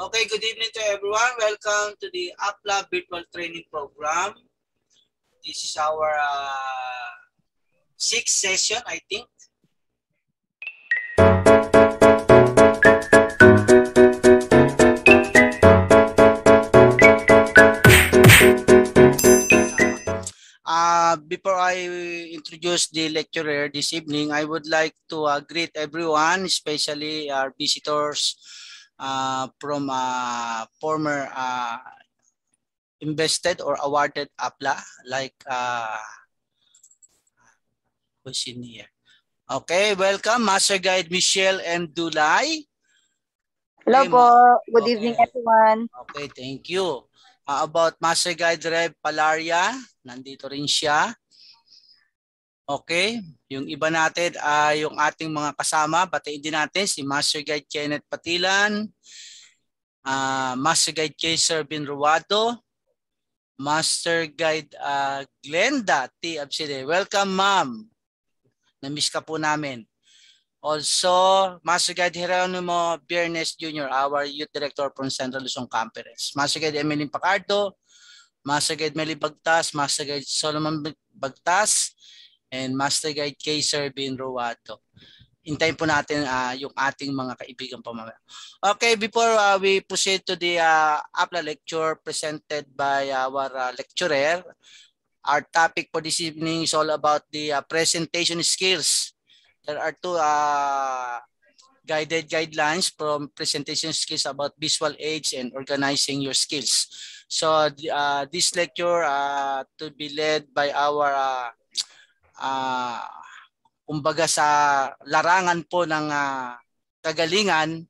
Okay, good evening to everyone. Welcome to the APLA Virtual Training Program. This is our uh, sixth session, I think. Uh, before I introduce the lecturer this evening, I would like to uh, greet everyone, especially our visitors uh, from a former uh, invested or awarded APLA like uh, who's in here? Okay, welcome Master Guide Michelle M. Dulay. Hello okay, po. Good okay. evening everyone. Okay, thank you. Uh, about Master Guide Rev Palaria, nandito rin siya. Okay, yung iba natin ay uh, yung ating mga kasama. Batiin din natin si Master Guide Kenneth Patilan, uh, Master Guide K. Servin Ruado, Master Guide uh, Glenda T. Abside. Welcome, ma'am. Namiss ka po namin. Also, Master Guide Jeronimo Biernes Jr., our Youth Director from Central Luzon Conference. Master Guide Emeline Pacardo, Master Guide Meli Bagtas, Master Guide Solomon Bagtas, and Master Guide K. Servin Ruato. Hintayin po natin uh, yung ating mga kaibigan po Okay, before uh, we proceed to the uh, ah, APLA lecture presented by our uh, lecturer, our topic for this evening is all about the uh, presentation skills. There are two uh, guided guidelines from presentation skills about visual aids and organizing your skills. So uh, this lecture uh, to be led by our uh, uh, kumbaga sa larangan po ng uh, kagalingan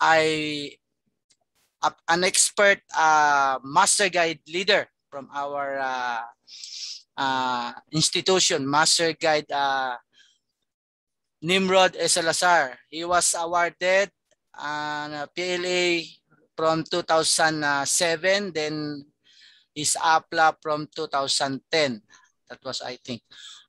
ay an expert uh, master guide leader from our uh, uh, institution, master guide uh, Nimrod e. Salazar. He was awarded uh, PLA from 2007, then is APLA from 2010. That was, I think.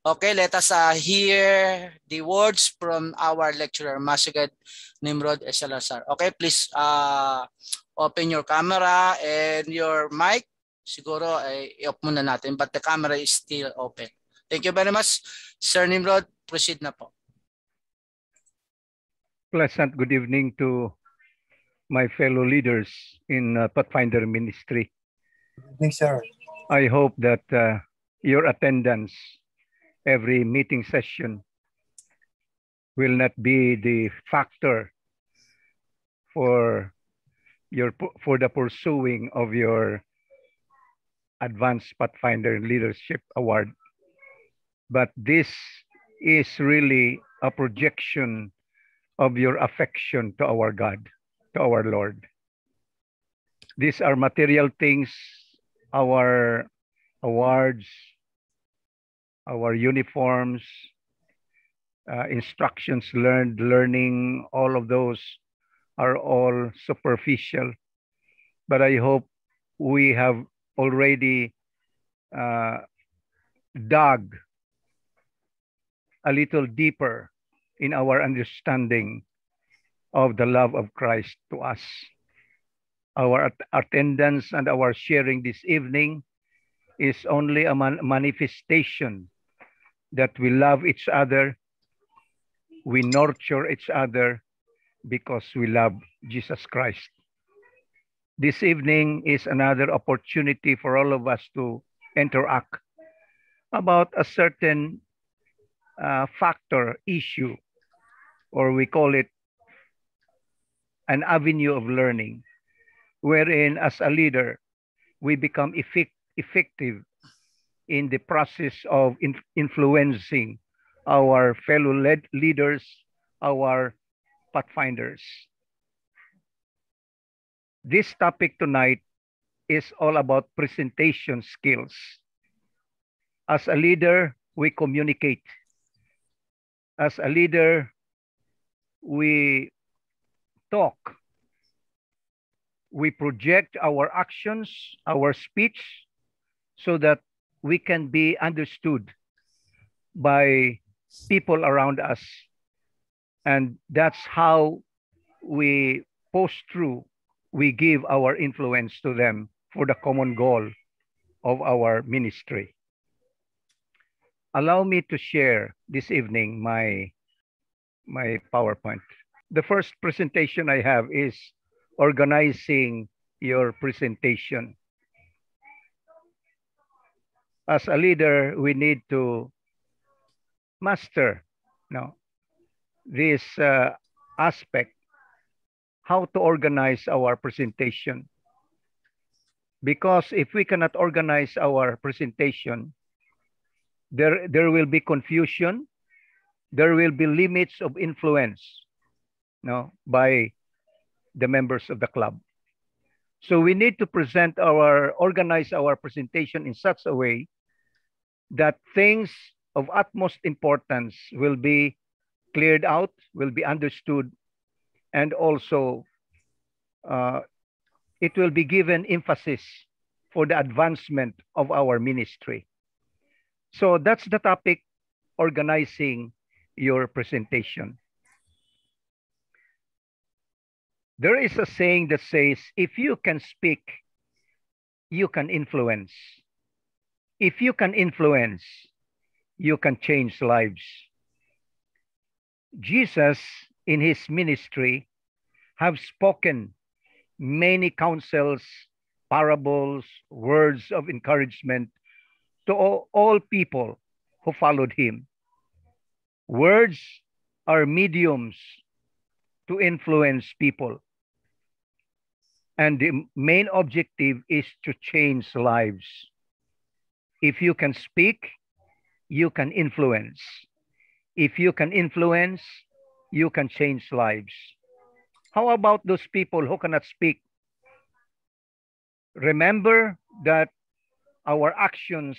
Okay, let us uh, hear the words from our lecturer, Masagad Nimrod Esalazar. Okay, please uh, open your camera and your mic. Siguro ay eh, i-off muna natin but the camera is still open. Thank you very much. Sir Nimrod, proceed na po. Pleasant good evening to my fellow leaders in uh, Pathfinder Ministry. Good evening, sir. I hope that uh, your attendance every meeting session will not be the factor for your for the pursuing of your advanced pathfinder leadership award but this is really a projection of your affection to our god to our lord these are material things our awards our uniforms, uh, instructions learned, learning, all of those are all superficial. But I hope we have already uh, dug a little deeper in our understanding of the love of Christ to us. Our attendance and our sharing this evening is only a man manifestation that we love each other, we nurture each other because we love Jesus Christ. This evening is another opportunity for all of us to interact about a certain uh, factor, issue, or we call it an avenue of learning, wherein as a leader, we become effective in the process of in influencing our fellow led leaders, our pathfinders. This topic tonight is all about presentation skills. As a leader, we communicate. As a leader, we talk. We project our actions, our speech, so that we can be understood by people around us. And that's how we post through, we give our influence to them for the common goal of our ministry. Allow me to share this evening my, my PowerPoint. The first presentation I have is organizing your presentation as a leader, we need to master no, this uh, aspect, how to organize our presentation. Because if we cannot organize our presentation, there, there will be confusion, there will be limits of influence no, by the members of the club. So we need to present our, organize our presentation in such a way that things of utmost importance will be cleared out, will be understood, and also uh, it will be given emphasis for the advancement of our ministry. So that's the topic organizing your presentation. There is a saying that says, if you can speak, you can influence if you can influence, you can change lives. Jesus, in his ministry, have spoken many counsels, parables, words of encouragement to all, all people who followed him. Words are mediums to influence people. And the main objective is to change lives. If you can speak, you can influence. If you can influence, you can change lives. How about those people who cannot speak? Remember that our actions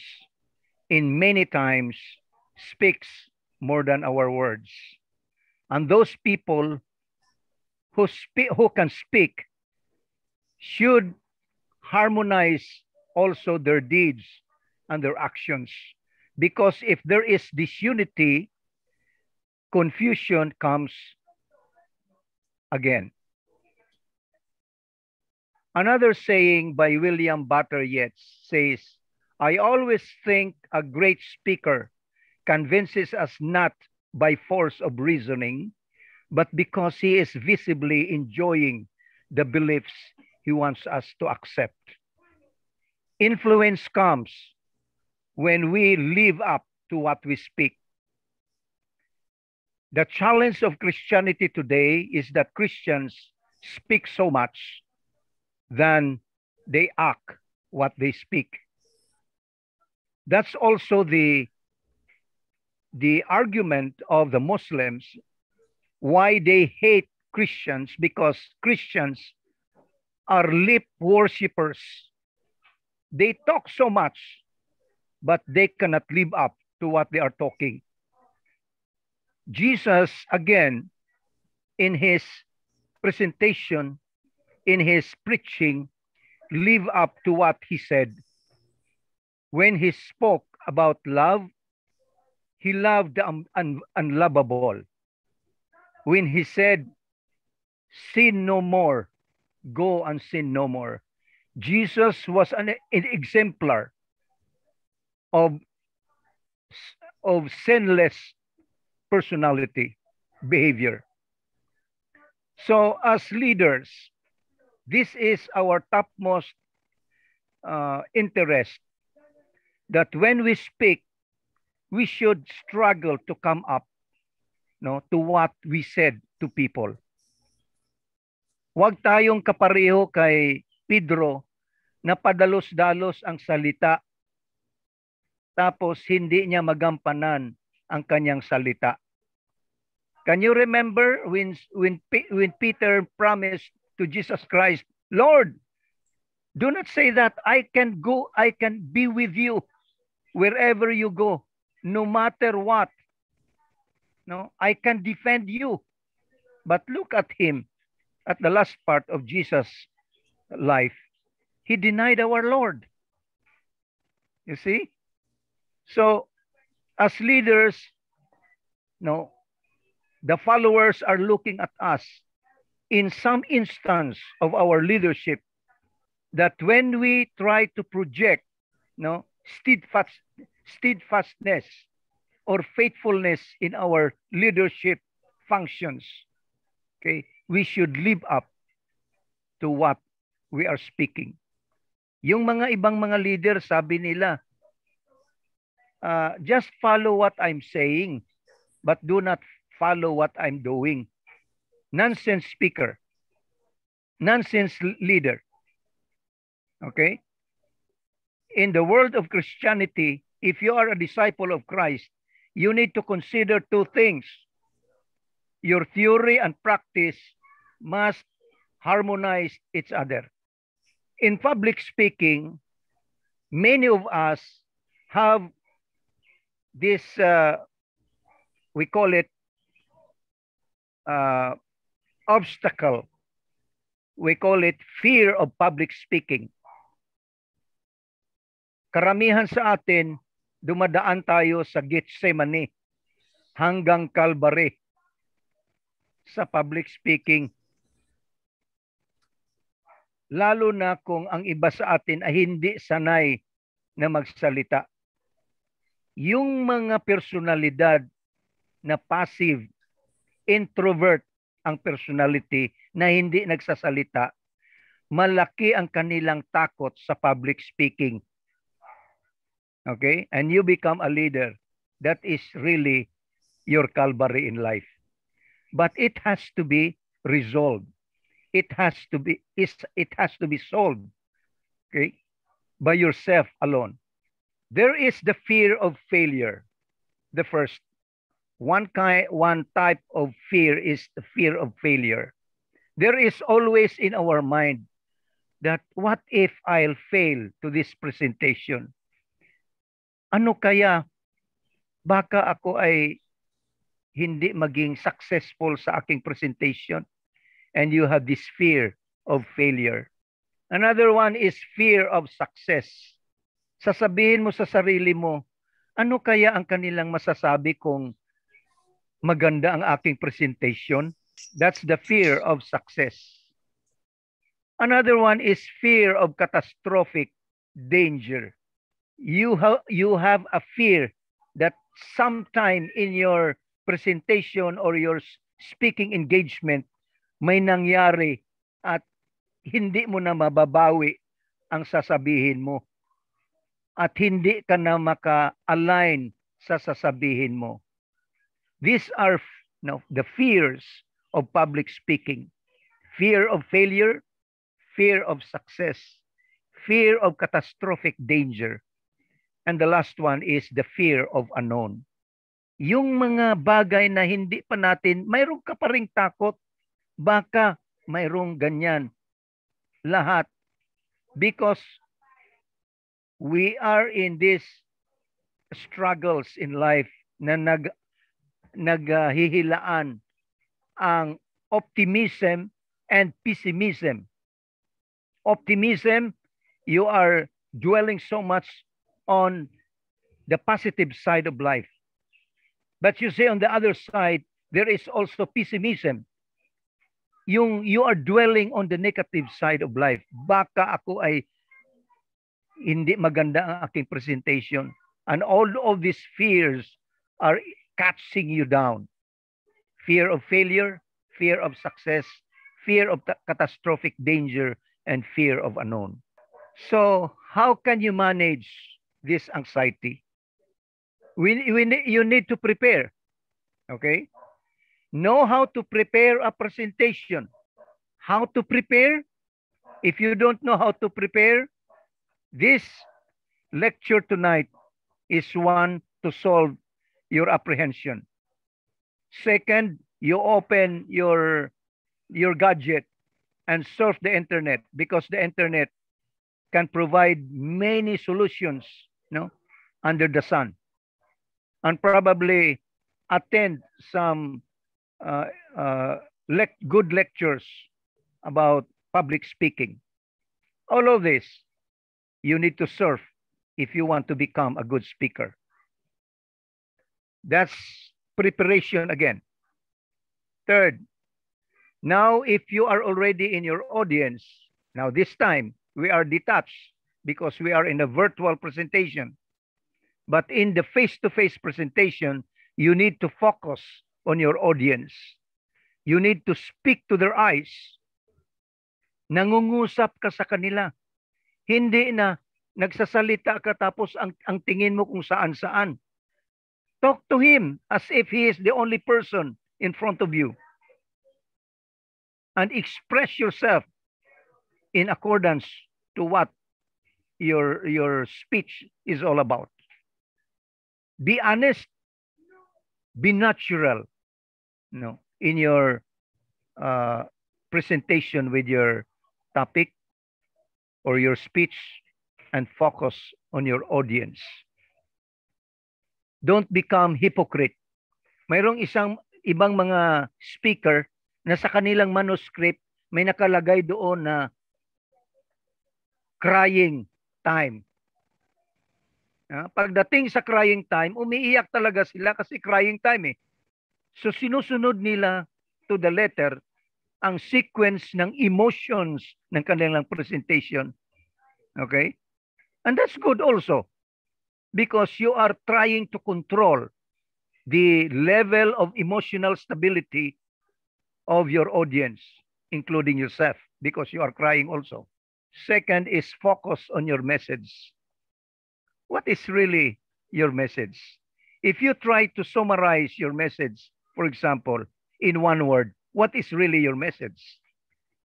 in many times speaks more than our words. And those people who, speak, who can speak should harmonize also their deeds and their actions. Because if there is disunity, confusion comes again. Another saying by William Butter Yeats says, I always think a great speaker convinces us not by force of reasoning, but because he is visibly enjoying the beliefs he wants us to accept. Influence comes when we live up to what we speak. The challenge of Christianity today is that Christians speak so much than they act what they speak. That's also the, the argument of the Muslims why they hate Christians because Christians are lip worshippers. They talk so much but they cannot live up to what they are talking. Jesus, again, in his presentation, in his preaching, live up to what he said. When he spoke about love, he loved the un un unlovable. When he said, sin no more, go and sin no more, Jesus was an, an exemplar of, of sinless personality behavior. So as leaders, this is our topmost uh, interest that when we speak, we should struggle to come up you no, know, to what we said to people. Huwag tayong kapareho kay Pedro na padalos-dalos ang salita tapos hindi niya magampanan ang kanyang salita. Can you remember when, when, when Peter promised to Jesus Christ, Lord, do not say that I can go, I can be with you wherever you go, no matter what. No, I can defend you. But look at him at the last part of Jesus' life. He denied our Lord. You see? So as leaders, no, the followers are looking at us in some instance of our leadership that when we try to project no, steadfast, steadfastness or faithfulness in our leadership functions, okay, we should live up to what we are speaking. Yung mga ibang mga leader, sabi nila, uh, just follow what I'm saying, but do not follow what I'm doing. Nonsense speaker. Nonsense leader. Okay? In the world of Christianity, if you are a disciple of Christ, you need to consider two things. Your theory and practice must harmonize each other. In public speaking, many of us have this uh, we call it uh, obstacle. We call it fear of public speaking. Karamihan sa atin, dumadaan tayo sa Gethsemane hanggang Calvary sa public speaking. Lalo na kung ang iba sa atin ay hindi sanay na magsalita yung mga personalidad na passive, introvert ang personality na hindi nagsasalita, malaki ang kanilang takot sa public speaking. Okay? And you become a leader. That is really your calvary in life. But it has to be resolved. It has to be it has to be solved. Okay? By yourself alone. There is the fear of failure. The first one kind one type of fear is the fear of failure. There is always in our mind that what if I'll fail to this presentation? Ano kaya baka ako ay hindi maging successful sa aking presentation and you have this fear of failure. Another one is fear of success sasabihin mo sa sarili mo, ano kaya ang kanilang masasabi kung maganda ang aking presentation? That's the fear of success. Another one is fear of catastrophic danger. You have you have a fear that sometime in your presentation or your speaking engagement may nangyari at hindi mo na mababawi ang sasabihin mo at hindi ka na maka-align sa sasabihin mo. These are no, the fears of public speaking. Fear of failure, fear of success, fear of catastrophic danger. And the last one is the fear of unknown. Yung mga bagay na hindi pa natin, mayroon ka pa rin takot. Baka mayroong ganyan. Lahat. Because we are in this struggles in life na nag naghihilaan ang optimism and pessimism. Optimism, you are dwelling so much on the positive side of life. But you see on the other side, there is also pessimism. Yung you are dwelling on the negative side of life. Baka ako ay hindi maganda ang aking presentation. And all of these fears are catching you down. Fear of failure, fear of success, fear of catastrophic danger, and fear of unknown. So how can you manage this anxiety? We, we, you need to prepare, okay? Know how to prepare a presentation. How to prepare? If you don't know how to prepare, this lecture tonight is one to solve your apprehension. Second, you open your, your gadget and surf the internet because the internet can provide many solutions you know, under the sun and probably attend some uh, uh, le good lectures about public speaking. All of this you need to surf if you want to become a good speaker. That's preparation again. Third, now if you are already in your audience, now this time we are detached because we are in a virtual presentation. But in the face-to-face -face presentation, you need to focus on your audience. You need to speak to their eyes. Nangungusap ka sa kanila. Hindi na nagsasalita ka tapos ang, ang tingin mo kung saan-saan. Talk to him as if he is the only person in front of you. And express yourself in accordance to what your your speech is all about. Be honest. Be natural. No, in your uh, presentation with your topic or your speech and focus on your audience. Don't become hypocrite. Mayroong isang ibang mga speaker na sa kanilang manuscript may nakalagay doon na crying time. Ah, pagdating sa crying time, umiiyak talaga sila kasi crying time eh. So sinusunod nila to the letter ang sequence ng emotions ng kanilang presentation. Okay? And that's good also because you are trying to control the level of emotional stability of your audience, including yourself, because you are crying also. Second is focus on your message. What is really your message? If you try to summarize your message, for example, in one word, what is really your message.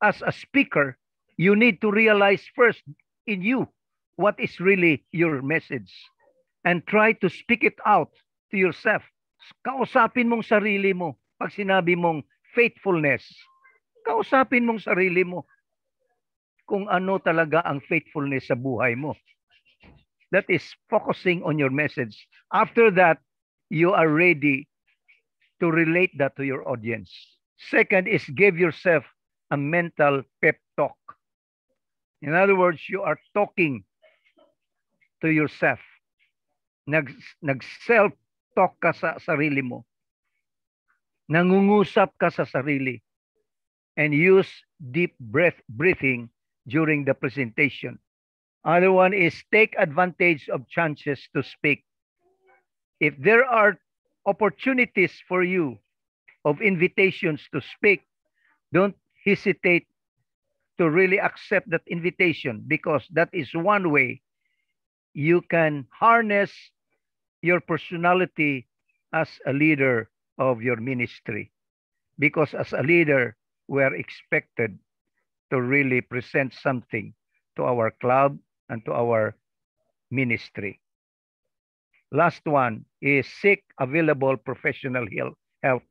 As a speaker, you need to realize first in you what is really your message and try to speak it out to yourself. Kausapin mong sarili mo pag sinabi mong faithfulness. Kausapin mong sarili mo kung ano talaga ang faithfulness sa buhay mo. That is focusing on your message. After that, you are ready to relate that to your audience. Second is give yourself a mental pep talk. In other words, you are talking to yourself. Nag, nag-self-talk ka sa sarili mo. Nangungusap ka sa sarili. And use deep breath breathing during the presentation. Other one is take advantage of chances to speak. If there are opportunities for you of invitations to speak, don't hesitate to really accept that invitation because that is one way you can harness your personality as a leader of your ministry. Because as a leader, we are expected to really present something to our club and to our ministry. Last one is seek available professional help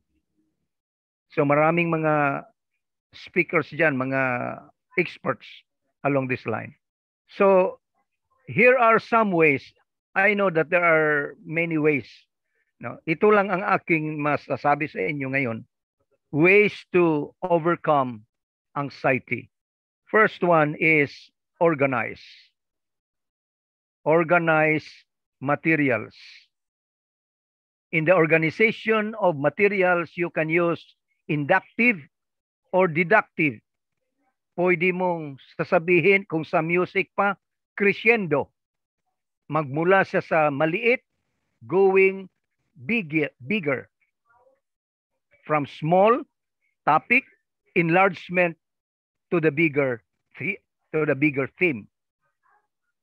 So maraming mga speakers dyan, mga experts along this line. So here are some ways. I know that there are many ways. No, ito lang ang aking masasabi sa inyo ngayon. Ways to overcome anxiety. First one is organize. Organize materials. In the organization of materials, you can use inductive or deductive. Pwede mong sasabihin kung sa music pa, crescendo. Magmula siya sa maliit, going bigger. bigger. From small topic, enlargement to the bigger to the bigger theme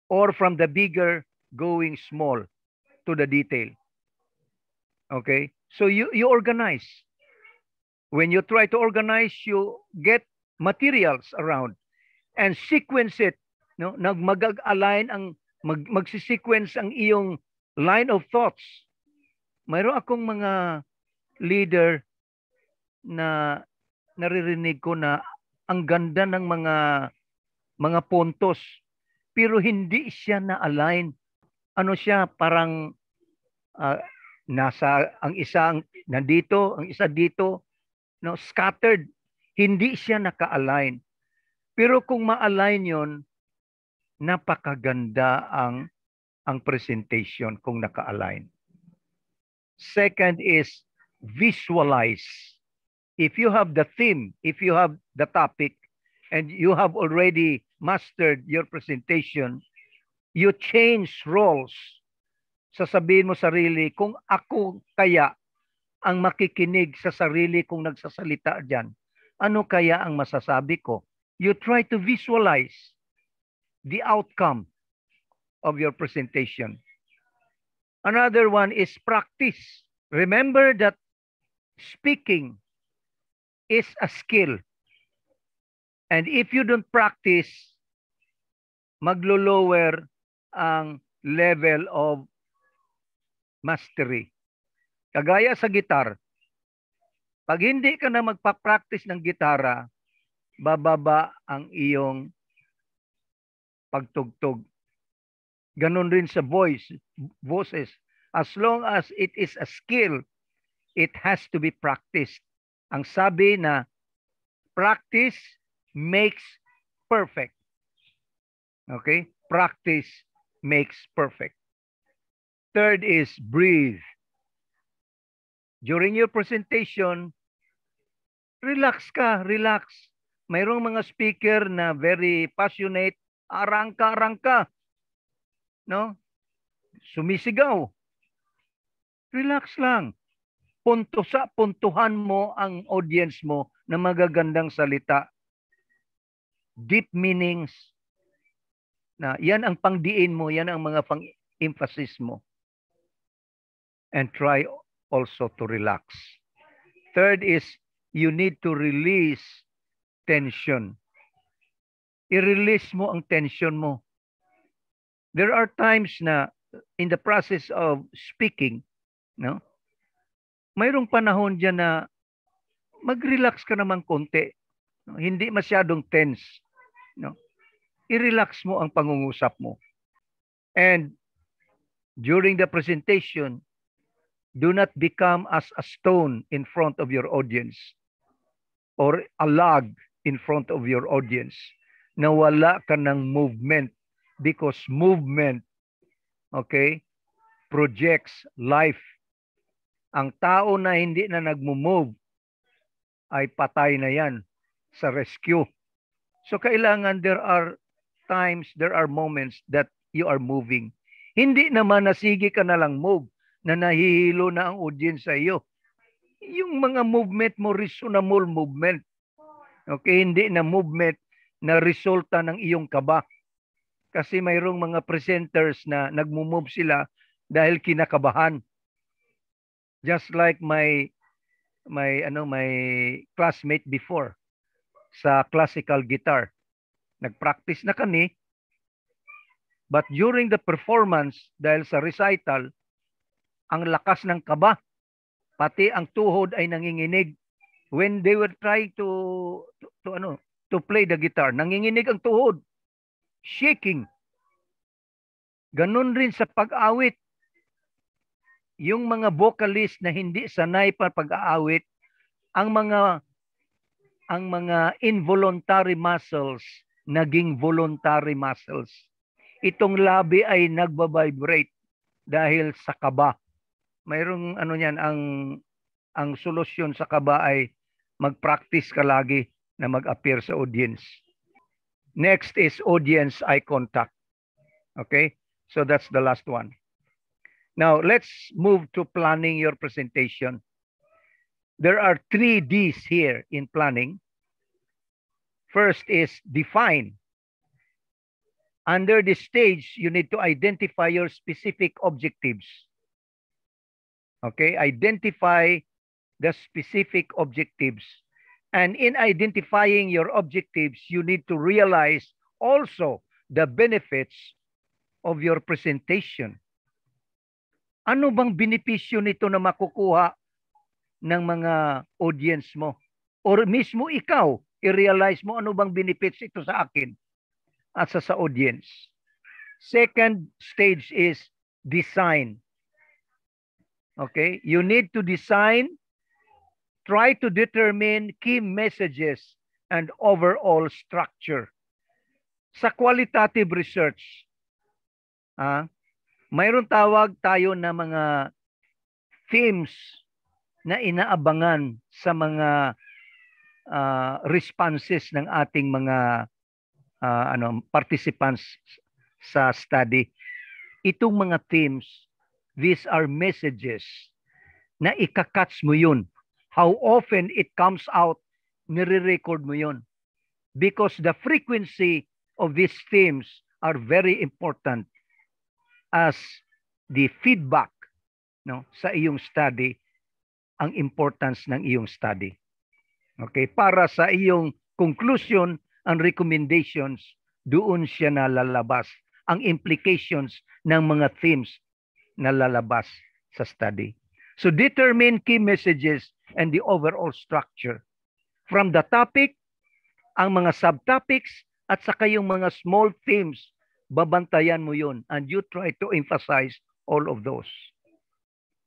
or from the bigger going small to the detail okay so you you organize When you try to organize, you get materials around and sequence it. No? Nagmag-align ang, mag, magsi-sequence ang iyong line of thoughts. Mayroon akong mga leader na naririnig ko na ang ganda ng mga mga puntos pero hindi siya na-align. Ano siya parang uh, nasa ang isa ang, nandito, ang isa dito, no scattered hindi siya naka-align pero kung ma-align yon napakaganda ang ang presentation kung naka-align second is visualize if you have the theme if you have the topic and you have already mastered your presentation, you change roles. Sasabihin mo sarili, kung ako kaya ang makikinig sa sarili kong nagsasalita dyan, ano kaya ang masasabi ko? You try to visualize the outcome of your presentation. Another one is practice. Remember that speaking is a skill. And if you don't practice, maglo-lower ang level of mastery. Kagaya sa gitar, pag hindi ka na magpa-practice ng gitara, bababa ang iyong pagtugtog. Ganon rin sa voice, voices. As long as it is a skill, it has to be practiced. Ang sabi na practice makes perfect. Okay? Practice makes perfect. Third is breathe. During your presentation, relax ka, relax. Mayroong mga speaker na very passionate, arangka, arangka. No? Sumisigaw. Relax lang. Punto sa puntuhan mo ang audience mo na magagandang salita. Deep meanings. Na yan ang pangdiin mo, yan ang mga pang-emphasis mo. And try also to relax. Third is you need to release tension. I-release mo ang tension mo. There are times na in the process of speaking, no? Mayroong panahon diyan na mag-relax ka naman konti. No? Hindi masyadong tense, no? I-relax mo ang pangungusap mo. And during the presentation, Do not become as a stone in front of your audience or a log in front of your audience na wala ka ng movement because movement, okay, projects life. Ang tao na hindi na nagmo-move ay patay na yan sa rescue. So kailangan there are times, there are moments that you are moving. Hindi naman na sige ka na lang move na nahihilo na ang audience sa iyo. Yung mga movement mo, reasonable movement. Okay, hindi na movement na resulta ng iyong kaba. Kasi mayroong mga presenters na nagmumove sila dahil kinakabahan. Just like my my ano my classmate before sa classical guitar. Nagpractice na kami but during the performance dahil sa recital ang lakas ng kaba, pati ang tuhod ay nanginginig. When they were trying to, to, to ano, to play the guitar, nanginginig ang tuhod, shaking. Ganun rin sa pag-awit. Yung mga vocalist na hindi sanay pa pag-aawit, ang mga ang mga involuntary muscles naging voluntary muscles. Itong labi ay nagbabibrate dahil sa kaba mayroong ano niyan ang ang solusyon sa kaba ay mag-practice ka lagi na mag-appear sa audience. Next is audience eye contact. Okay? So that's the last one. Now, let's move to planning your presentation. There are three Ds here in planning. First is define. Under this stage, you need to identify your specific objectives. Okay? Identify the specific objectives. And in identifying your objectives, you need to realize also the benefits of your presentation. Ano bang benepisyo nito na makukuha ng mga audience mo? Or mismo ikaw, i-realize mo ano bang benefits ito sa akin at sa, sa audience. Second stage is design. Okay? You need to design, try to determine key messages and overall structure. Sa qualitative research, ah, mayroon tawag tayo na mga themes na inaabangan sa mga uh, responses ng ating mga uh, ano participants sa study. Itong mga themes these are messages na ikakatch mo yun. How often it comes out, nire-record mo yun. Because the frequency of these themes are very important as the feedback no sa iyong study ang importance ng iyong study. Okay, para sa iyong conclusion and recommendations, doon siya nalalabas ang implications ng mga themes nalalabas sa study. So determine key messages and the overall structure. From the topic, ang mga subtopics, at saka yung mga small themes, babantayan mo yun. And you try to emphasize all of those.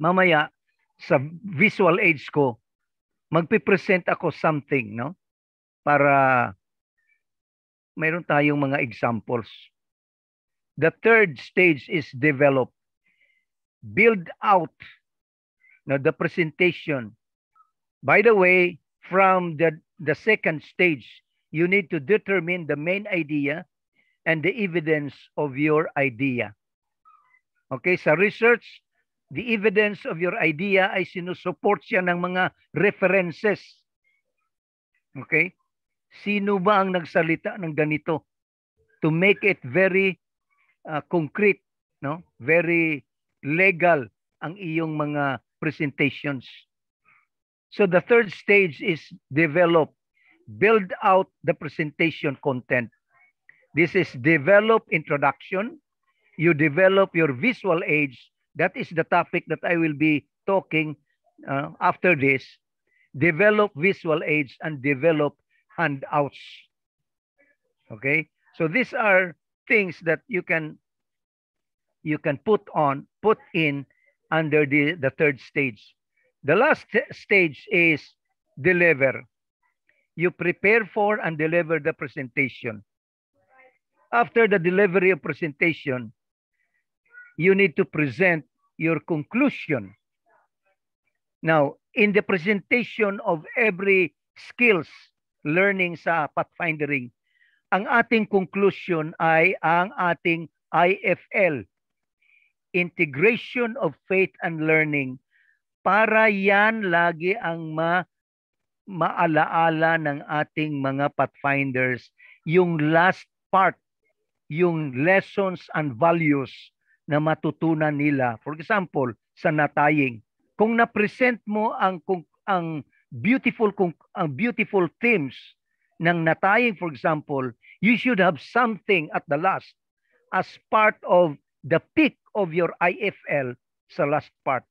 Mamaya, sa visual aids ko, magpipresent ako something, no? Para mayroon tayong mga examples. The third stage is develop build out you know, the presentation. By the way, from the, the second stage, you need to determine the main idea and the evidence of your idea. Okay, sa research, the evidence of your idea ay sinusupport siya ng mga references. Okay? Sino ba ang nagsalita ng ganito? To make it very uh, concrete, no? Very legal ang iyong mga presentations. So the third stage is develop. Build out the presentation content. This is develop introduction. You develop your visual aids. That is the topic that I will be talking uh, after this. Develop visual aids and develop handouts. Okay? So these are things that you can you can put on, put in under the, the third stage. The last stage is deliver. You prepare for and deliver the presentation. After the delivery of presentation, you need to present your conclusion. Now, in the presentation of every skills learning sa pathfinding, ang ating conclusion ay ang ating IFL, integration of faith and learning para yan lagi ang ma maalaala ng ating mga pathfinders yung last part yung lessons and values na matutunan nila for example sa nataying kung na-present mo ang kung ang beautiful kung ang beautiful themes ng nataying for example you should have something at the last as part of the peak of your IFL sa last part.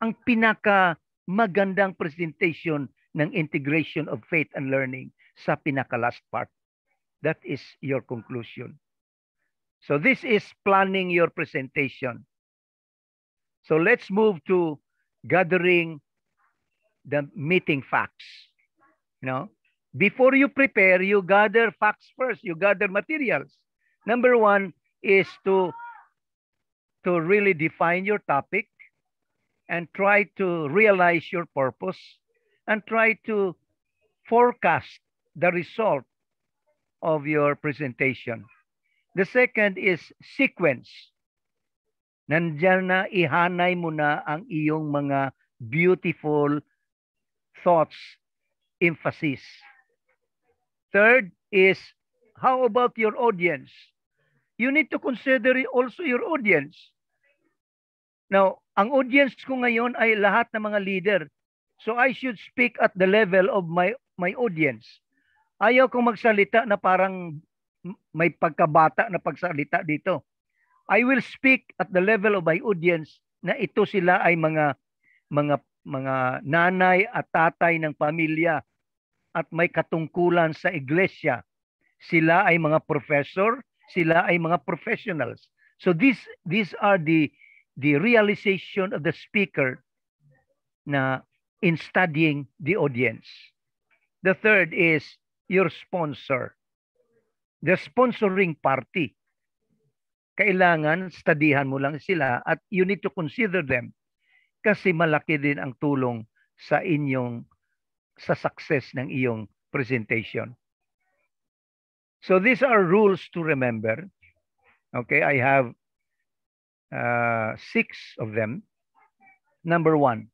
Ang pinaka magandang presentation ng integration of faith and learning sa pinaka last part. That is your conclusion. So this is planning your presentation. So let's move to gathering the meeting facts. You know, before you prepare, you gather facts first. You gather materials. Number one, is to to really define your topic and try to realize your purpose and try to forecast the result of your presentation. The second is sequence. Nandiyan na ihanay mo na ang iyong mga beautiful thoughts, emphasis. Third is, how about your audience? you need to consider also your audience. Now, ang audience ko ngayon ay lahat ng mga leader. So I should speak at the level of my my audience. Ayaw kong magsalita na parang may pagkabata na pagsalita dito. I will speak at the level of my audience na ito sila ay mga mga mga nanay at tatay ng pamilya at may katungkulan sa iglesia. Sila ay mga professor, sila ay mga professionals. So these these are the the realization of the speaker na in studying the audience. The third is your sponsor. The sponsoring party. Kailangan studyhan mo lang sila at you need to consider them kasi malaki din ang tulong sa inyong sa success ng iyong presentation. So these are rules to remember. Okay, I have uh, six of them. Number one,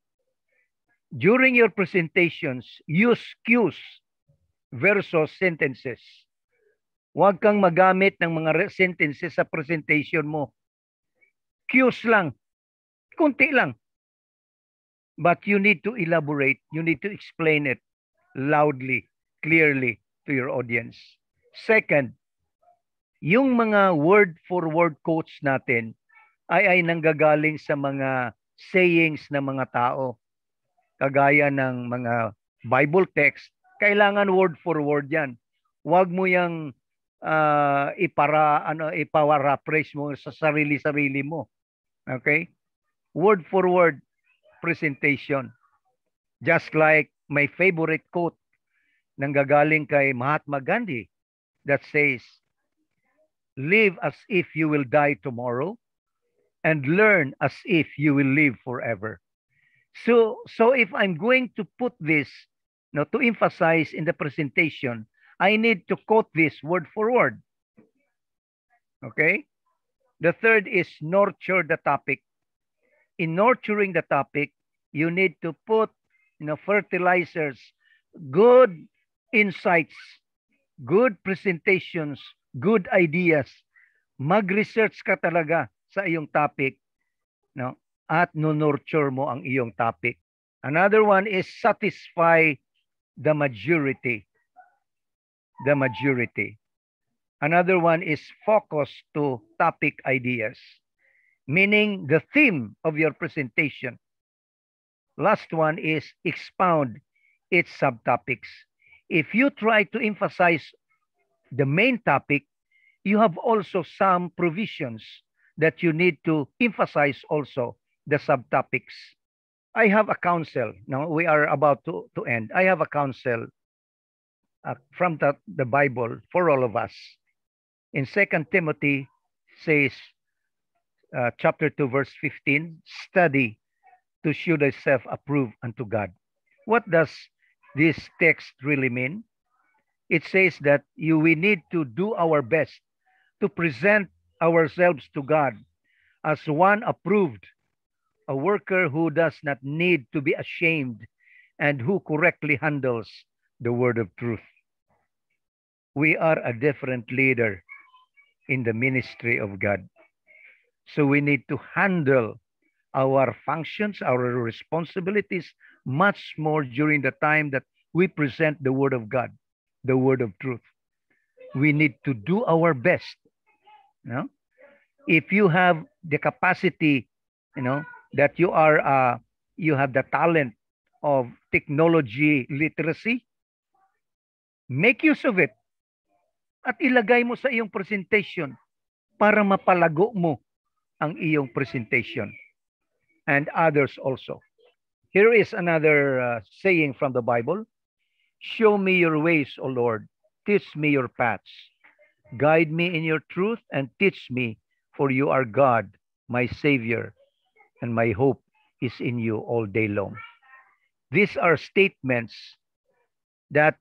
during your presentations, use cues versus sentences. Huwag kang magamit ng mga sentences sa presentation mo. Cues lang. Kunti lang. But you need to elaborate. You need to explain it loudly, clearly to your audience. Second, yung mga word for word quotes natin ay ay nanggagaling sa mga sayings ng mga tao. Kagaya ng mga Bible text, kailangan word for word 'yan. Huwag mo yang uh, ipara ano ipawaraphrase mo sa sarili-sarili mo. Okay? Word for word presentation. Just like my favorite quote nanggagaling kay Mahatma Gandhi that says, Live as if you will die tomorrow and learn as if you will live forever. So, so if I'm going to put this you know, to emphasize in the presentation, I need to quote this word for word. Okay? The third is nurture the topic. In nurturing the topic, you need to put you know, fertilizers, good insights good presentations, good ideas. Mag-research ka talaga sa iyong topic no? at no-nurture mo ang iyong topic. Another one is satisfy the majority. The majority. Another one is focus to topic ideas, meaning the theme of your presentation. Last one is expound its subtopics. if you try to emphasize the main topic, you have also some provisions that you need to emphasize also the subtopics. I have a counsel. Now we are about to, to end. I have a counsel uh, from the, the Bible for all of us. In Second Timothy says, uh, chapter 2, verse 15, study to show thyself approved unto God. What does this text really mean? It says that you, we need to do our best to present ourselves to God as one approved, a worker who does not need to be ashamed and who correctly handles the word of truth. We are a different leader in the ministry of God. So we need to handle our functions, our responsibilities, much more during the time that we present the word of God, the word of truth. We need to do our best. You know? If you have the capacity, you know, that you are, uh, you have the talent of technology literacy, make use of it at ilagay mo sa iyong presentation para mapalago mo ang iyong presentation and others also. Here is another uh, saying from the Bible. Show me your ways, O Lord. Teach me your paths. Guide me in your truth and teach me, for you are God, my Savior, and my hope is in you all day long. These are statements that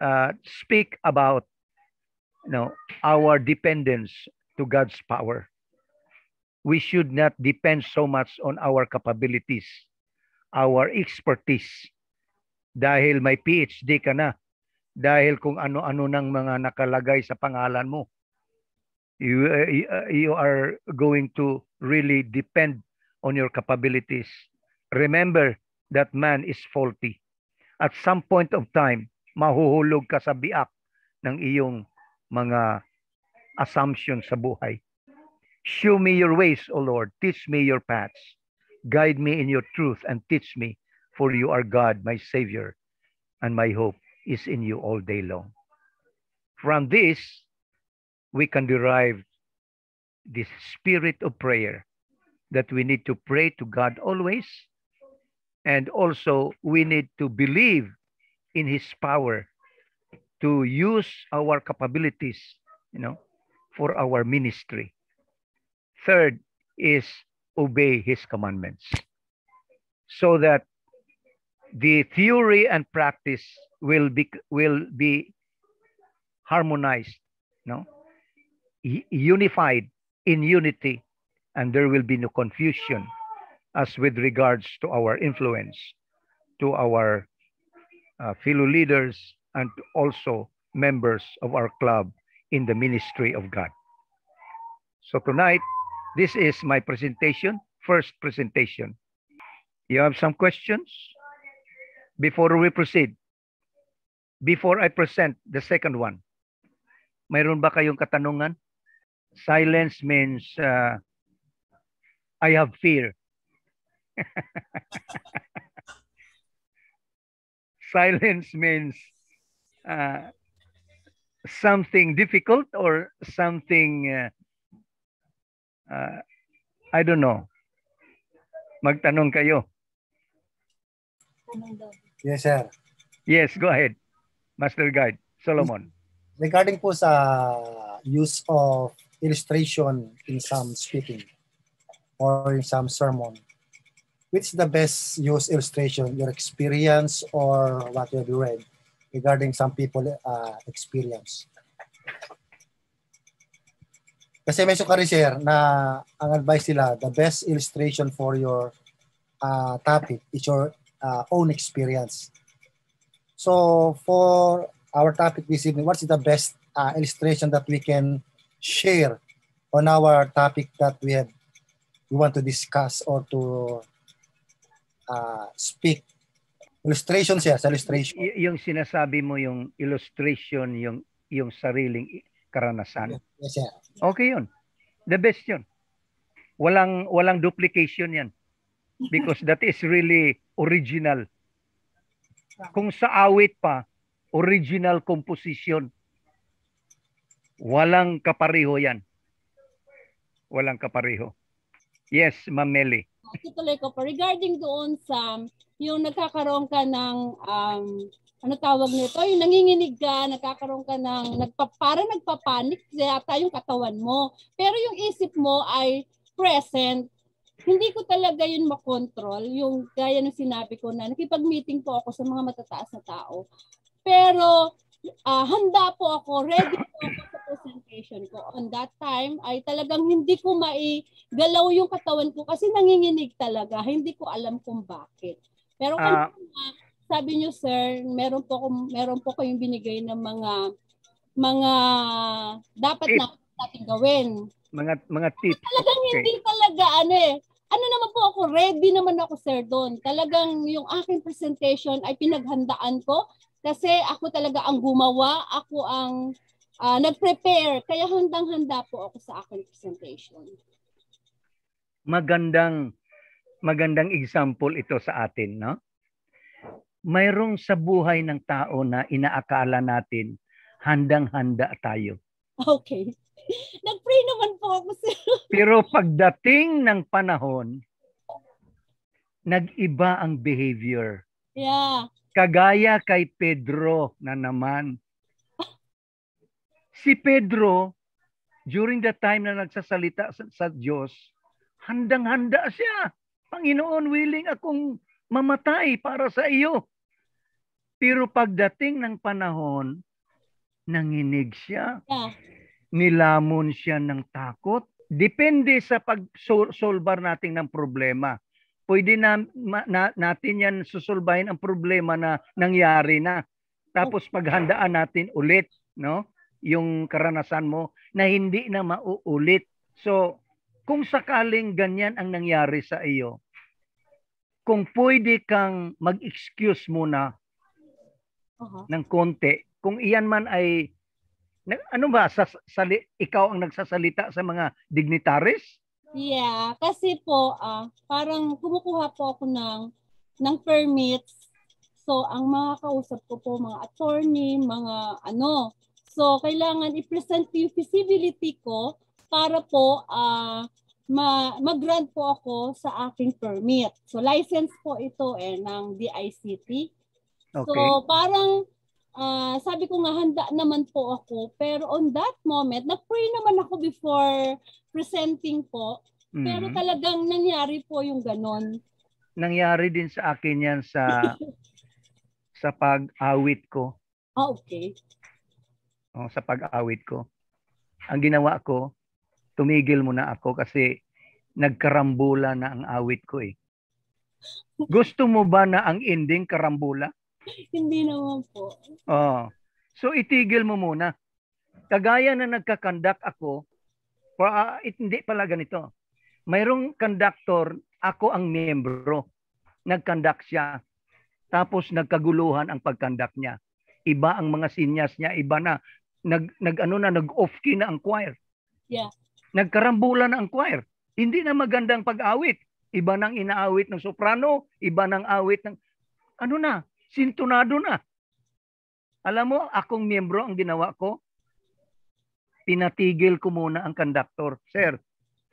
uh, speak about you know, our dependence to God's power. we should not depend so much on our capabilities, our expertise. Dahil may PhD ka na, dahil kung ano-ano ng mga nakalagay sa pangalan mo, you, uh, you are going to really depend on your capabilities. Remember that man is faulty. At some point of time, mahuhulog ka sa biak ng iyong mga assumption sa buhay. Show me your ways, O Lord. Teach me your paths. Guide me in your truth and teach me, for you are God, my Savior, and my hope is in you all day long. From this, we can derive the spirit of prayer that we need to pray to God always. And also, we need to believe in His power to use our capabilities, you know, for our ministry. Third is obey his commandments so that the theory and practice will be will be harmonized no unified in unity and there will be no confusion as with regards to our influence to our uh, fellow leaders and also members of our club in the ministry of god so tonight this is my presentation, first presentation. You have some questions before we proceed? Before I present the second one, mayroon ba kayong katanungan? Silence means uh, I have fear. Silence means uh, something difficult or something uh, Uh, I don't know. Magtanong kayo. Yes, sir. Yes, go ahead. Master Guide, Solomon. Regarding po sa use of illustration in some speaking or in some sermon, which the best use illustration, your experience or what you've read regarding some people uh, experience? Kasi may suka sir na ang advice nila, the best illustration for your uh, topic is your uh, own experience. So for our topic this evening, what's the best uh, illustration that we can share on our topic that we have we want to discuss or to uh, speak illustration siya sa illustration y- yung sinasabi mo yung illustration yung yung sariling karanasan yes sir Okay yun. The best yun. Walang, walang duplication yan. Because that is really original. Kung sa awit pa, original composition. Walang kapareho yan. Walang kapareho. Yes, Ma'am Nelly. Tutuloy ko po. Regarding doon sa yung nagkakaroon ka ng um, ano tawag nito, yung nanginginig ka, nagkakaroon ka ng, nagpa, para nagpapanik yata yung katawan mo. Pero yung isip mo ay present. Hindi ko talaga yun makontrol, yung gaya ng sinabi ko na nakipag-meeting po ako sa mga matataas na tao. Pero uh, handa po ako, ready po ako sa presentation ko. On that time ay talagang hindi ko maigalaw yung katawan ko kasi nanginginig talaga. Hindi ko alam kung bakit. Pero uh, kanina, sabi niyo sir, meron po ako meron po kayong binigay ng mga mga dapat na natin gawin. Mga mga tips. Talagang okay. hindi talaga ano eh. Ano naman po ako, ready naman ako sir doon. Talagang yung aking presentation ay pinaghandaan ko kasi ako talaga ang gumawa, ako ang uh, nag-prepare. Kaya handang-handa po ako sa aking presentation. Magandang magandang example ito sa atin, no? mayroong sa buhay ng tao na inaakala natin handang-handa tayo. Okay. Nag-pray naman po ako, sir. Pero pagdating ng panahon, nag-iba ang behavior. Yeah. Kagaya kay Pedro na naman. Si Pedro, during the time na nagsasalita sa, sa Diyos, handang-handa siya. Panginoon, willing akong mamatay para sa iyo. Pero pagdating ng panahon, nanginig siya. Ah. Nilamon siya ng takot. Depende sa pag-solvar natin ng problema. Pwede na, ma, na natin yan susolbahin ang problema na nangyari na. Tapos oh. paghandaan natin ulit, no? Yung karanasan mo na hindi na mauulit. So, kung sakaling ganyan ang nangyari sa iyo, kung pwede kang mag-excuse muna uh-huh. ng konti, kung iyan man ay ano ba sa, sa ikaw ang nagsasalita sa mga dignitaries? Yeah, kasi po uh, parang kumukuha po ako ng ng permits. So ang mga kausap ko po mga attorney, mga ano. So kailangan i-present yung feasibility ko para po uh, ma mag-grant po ako sa aking permit. So license po ito eh ng DICT. Okay. So parang uh, sabi ko nga handa naman po ako pero on that moment nag-pray naman ako before presenting po. Mm-hmm. Pero talagang nangyari po yung ganon. Nangyari din sa akin yan sa sa pag-awit ko. Oh, okay. Oh, sa pag-awit ko. Ang ginawa ko, tumigil mo na ako kasi nagkarambula na ang awit ko eh. Gusto mo ba na ang ending karambula? Hindi naman po. Oh. So itigil mo muna. Kagaya na nagkakandak ako, uh, it, hindi pala ganito. Mayroong conductor, ako ang miyembro. Nagkandak siya. Tapos nagkaguluhan ang pagkandak niya. Iba ang mga sinyas niya, iba na nag nag ano na nag-off key na ang choir. Yeah. Nagkarambulan ang choir. Hindi na magandang pag-awit. Iba nang inaawit ng soprano, iba nang awit ng ano na, sintunado na. Alam mo, akong miyembro ang ginawa ko. Pinatigil ko muna ang conductor. Sir,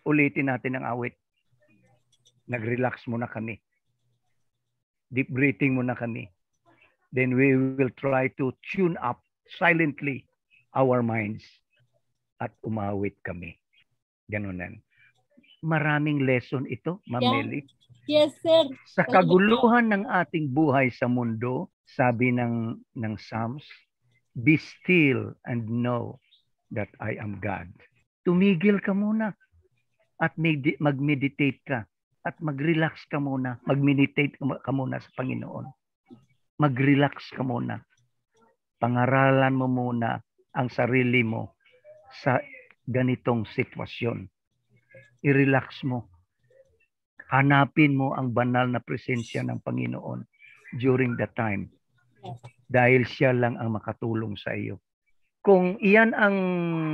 ulitin natin ang awit. Nag-relax muna kami. Deep breathing muna kami. Then we will try to tune up silently our minds at umawit kami. Ganunan. Maraming lesson ito, Mameli. Yeah. Yes, sir. Sa kaguluhan ng ating buhay sa mundo, sabi ng, ng Psalms, Be still and know that I am God. Tumigil ka muna at mag-meditate ka at mag-relax ka muna, mag-meditate ka muna sa Panginoon. Mag-relax ka muna. Pangaralan mo muna ang sarili mo sa ganitong sitwasyon. I-relax mo. Hanapin mo ang banal na presensya ng Panginoon during the time. Dahil siya lang ang makatulong sa iyo. Kung iyan ang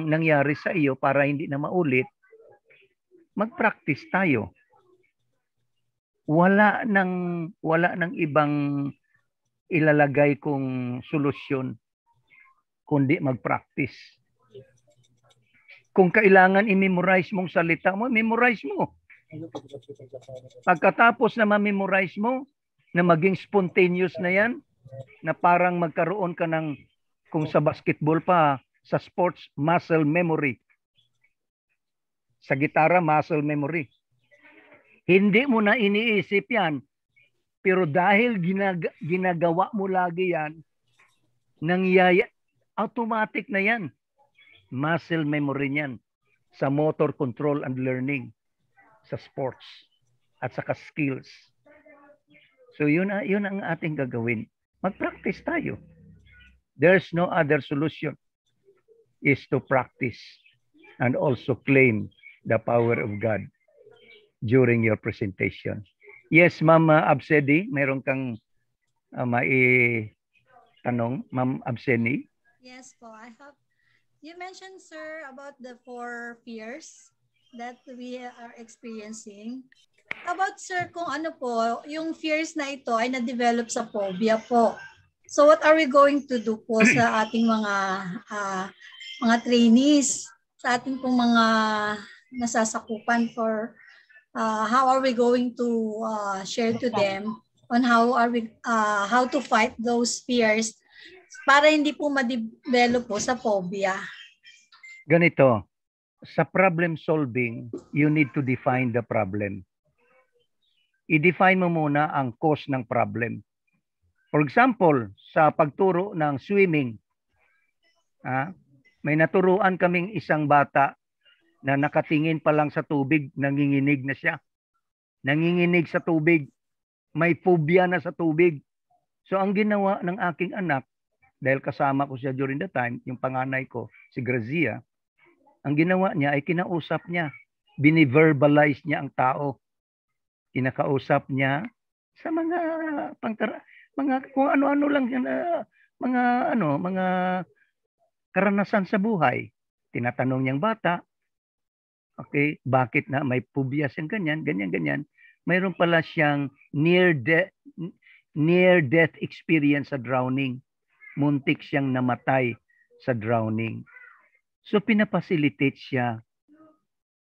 nangyari sa iyo para hindi na maulit, mag-practice tayo. Wala nang wala nang ibang ilalagay kong solusyon kundi mag-practice kung kailangan i-memorize mong salita mo, memorize mo. Pagkatapos na ma-memorize mo, na maging spontaneous na yan, na parang magkaroon ka ng, kung sa basketball pa, sa sports, muscle memory. Sa gitara, muscle memory. Hindi mo na iniisip yan. Pero dahil ginag- ginagawa mo lagi yan, nangyaya, automatic na yan muscle memory niyan sa motor control and learning sa sports at saka skills. So yun, yun ang ating gagawin. Mag-practice tayo. There's no other solution is to practice and also claim the power of God during your presentation. Yes, Ma'am Absedi, mayroon kang uh, ah, mai tanong, Ma'am Abseni? Yes po, I have You mentioned, sir, about the four fears that we are experiencing. About, sir, kung ano po, yung fears na ito ay na-develop sa phobia po. So what are we going to do po sa ating mga uh, mga trainees, sa ating pong mga nasasakupan for uh, how are we going to uh, share to them on how are we uh, how to fight those fears para hindi po ma-develop po sa phobia? Ganito, sa problem solving, you need to define the problem. I-define mo muna ang cause ng problem. For example, sa pagturo ng swimming, ah, may naturuan kaming isang bata na nakatingin pa lang sa tubig, nanginginig na siya. Nanginginig sa tubig, may phobia na sa tubig. So ang ginawa ng aking anak, dahil kasama ko siya during the time, yung panganay ko, si Grazia, ang ginawa niya ay kinausap niya. Biniverbalize niya ang tao. Kinakausap niya sa mga pangkara mga kung ano-ano lang uh, mga ano, mga karanasan sa buhay. Tinatanong niyang bata, okay, bakit na may pubia siyang ganyan, ganyan, ganyan. Mayroon pala siyang near death near death experience sa drowning muntik siyang namatay sa drowning. So pinapacilitate siya.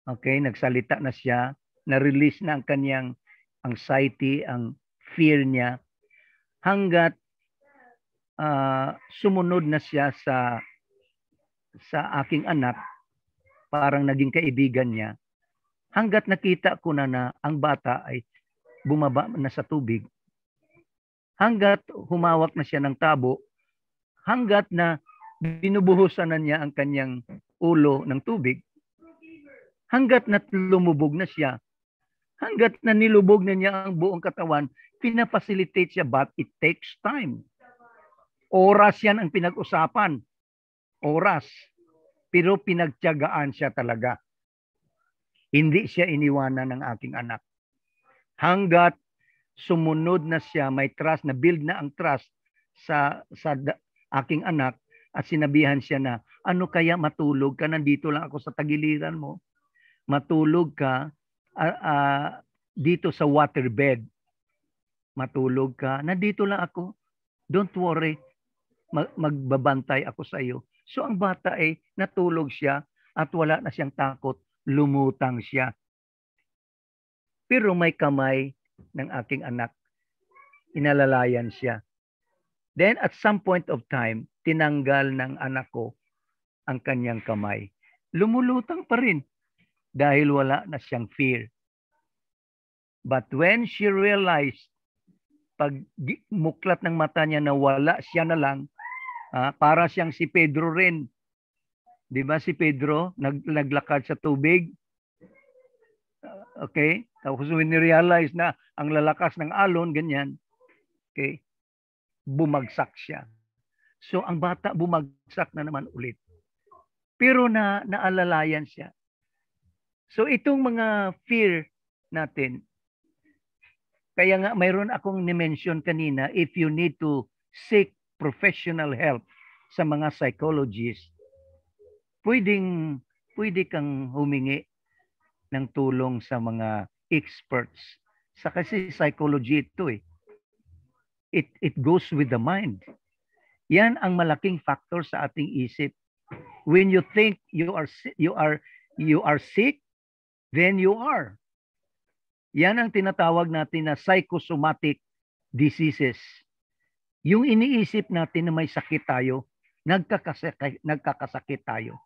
Okay, nagsalita na siya, na-release na ang kanyang anxiety, ang fear niya hanggat uh, sumunod na siya sa sa aking anak, parang naging kaibigan niya. Hanggat nakita ko na na ang bata ay bumaba na sa tubig. Hanggat humawak na siya ng tabo, hanggat na binubuhusan niya ang kanyang ulo ng tubig, hanggat na lumubog na siya, hanggat na nilubog na niya ang buong katawan, pinapacilitate siya but it takes time. Oras yan ang pinag-usapan. Oras. Pero pinagtiyagaan siya talaga. Hindi siya iniwanan ng aking anak. Hanggat sumunod na siya, may trust, na build na ang trust sa sa aking anak at sinabihan siya na, ano kaya matulog ka, nandito lang ako sa tagiliran mo. Matulog ka uh, uh, dito sa waterbed. Matulog ka, nandito lang ako. Don't worry, mag- magbabantay ako sa iyo. So ang bata ay natulog siya at wala na siyang takot, lumutang siya. Pero may kamay ng aking anak. Inalalayan siya. Then at some point of time, tinanggal ng anak ko ang kanyang kamay. Lumulutang pa rin dahil wala na siyang fear. But when she realized, pag muklat ng mata niya na wala siya na lang, ah, para siyang si Pedro rin. Di ba si Pedro, nag, naglakad sa tubig? Ah, okay? Tapos when ni-realize na ang lalakas ng alon, ganyan. Okay? bumagsak siya. So ang bata bumagsak na naman ulit. Pero na naalalayan siya. So itong mga fear natin, kaya nga mayroon akong ni-mention kanina, if you need to seek professional help sa mga psychologist, pwedeng pwede kang humingi ng tulong sa mga experts. Sa kasi psychology ito eh. It, it goes with the mind. Yan ang malaking factor sa ating isip. When you think you are you are you are sick, then you are. Yan ang tinatawag natin na psychosomatic diseases. Yung iniisip natin na may sakit tayo, nagkakasakit, nagkakasakit tayo.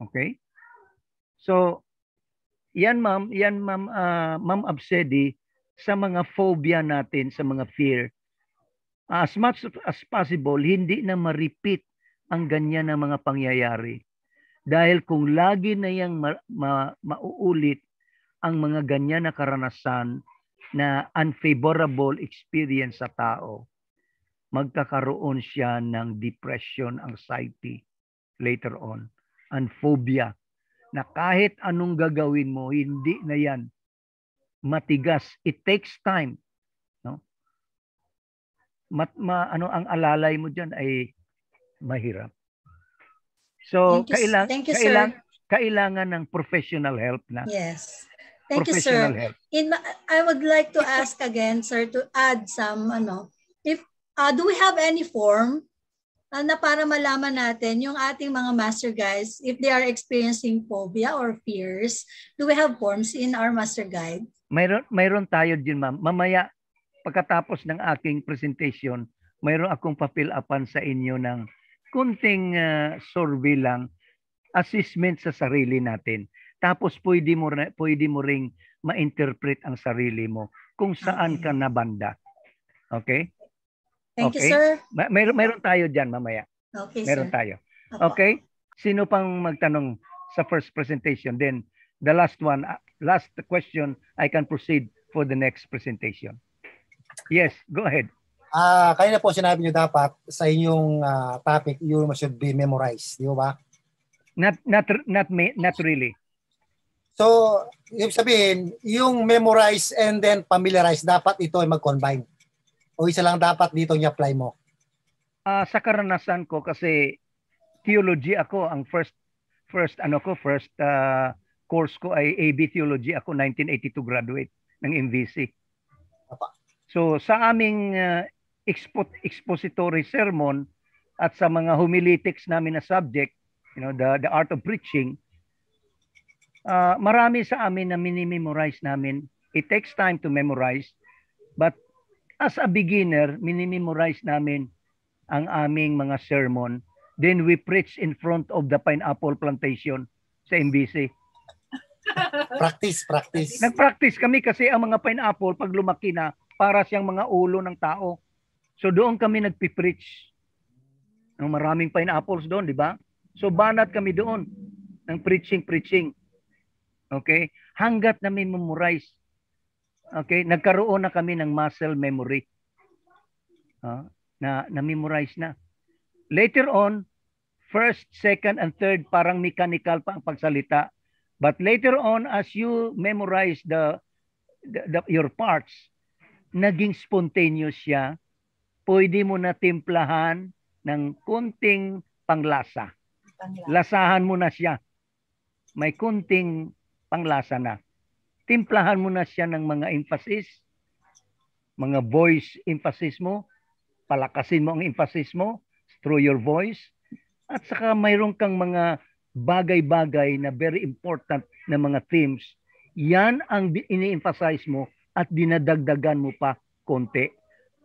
Okay? So, yan ma'am, yan ma'am uh, ma'am Absedi, sa mga phobia natin, sa mga fear. As much as possible, hindi na ma-repeat ang ganyan na mga pangyayari. Dahil kung lagi na yang ma- ma- mauulit ang mga ganyan na karanasan na unfavorable experience sa tao, magkakaroon siya ng depression, anxiety later on, and phobia na kahit anong gagawin mo, hindi na yan matigas. It takes time. No? Mat, ma, ano ang alalay mo diyan ay mahirap. So, thank you, kailang, thank you, kailang, sir. kailangan ng professional help na. Yes. Thank you, sir. Help. In I would like to ask again, sir, to add some, ano, if, uh, do we have any form uh, na para malaman natin yung ating mga master guides, if they are experiencing phobia or fears, do we have forms in our master guide? mayroon, mayroon tayo din ma'am. Mamaya, pagkatapos ng aking presentation, mayroon akong papilapan sa inyo ng kunting uh, ah, survey lang, assessment sa sarili natin. Tapos pwede mo, pwede mo ring ma-interpret ang sarili mo kung saan okay. ka nabanda. Okay? Thank okay? you, sir. May, mayroon, mayroon tayo dyan mamaya. Okay, mayroon sir. tayo. Okay? Sino pang magtanong sa first presentation? Then, the last one, ah, last question, I can proceed for the next presentation. Yes, go ahead. Ah, uh, kaya na po sinabi niyo dapat sa inyong uh, topic, you should be memorized, di ba? Not not not not really. So, yung sabihin, yung memorize and then familiarize, dapat ito ay mag-combine. O isa lang dapat dito i-apply mo. Uh, sa karanasan ko kasi theology ako ang first first ano ko first uh, course ko ay AB Theology. Ako 1982 graduate ng MVC. So sa aming uh, expo- expository sermon at sa mga homiletics namin na subject, you know, the, the art of preaching, uh, marami sa amin na minimemorize namin. It takes time to memorize. But as a beginner, minimemorize namin ang aming mga sermon. Then we preach in front of the pineapple plantation sa MBC practice, practice. Nag-practice kami kasi ang mga pineapple pag lumaki na para siyang mga ulo ng tao. So doon kami nagpipreach. No, maraming pineapples doon, di ba? So banat kami doon ng preaching, preaching. Okay? Hanggat na may memorize. Okay? Nagkaroon na kami ng muscle memory. Uh, na na-memorize na. Later on, first, second, and third, parang mechanical pa ang pagsalita. But later on, as you memorize the, the, the your parts, naging spontaneous siya. Pwede mo na timplahan ng kunting panglasa. Lasahan mo na siya. May kunting panglasa na. Timplahan mo na siya ng mga emphasis, mga voice emphasis mo, palakasin mo ang emphasis mo through your voice, at saka mayroon kang mga bagay-bagay na very important na mga themes, yan ang ini-emphasize mo at dinadagdagan mo pa konti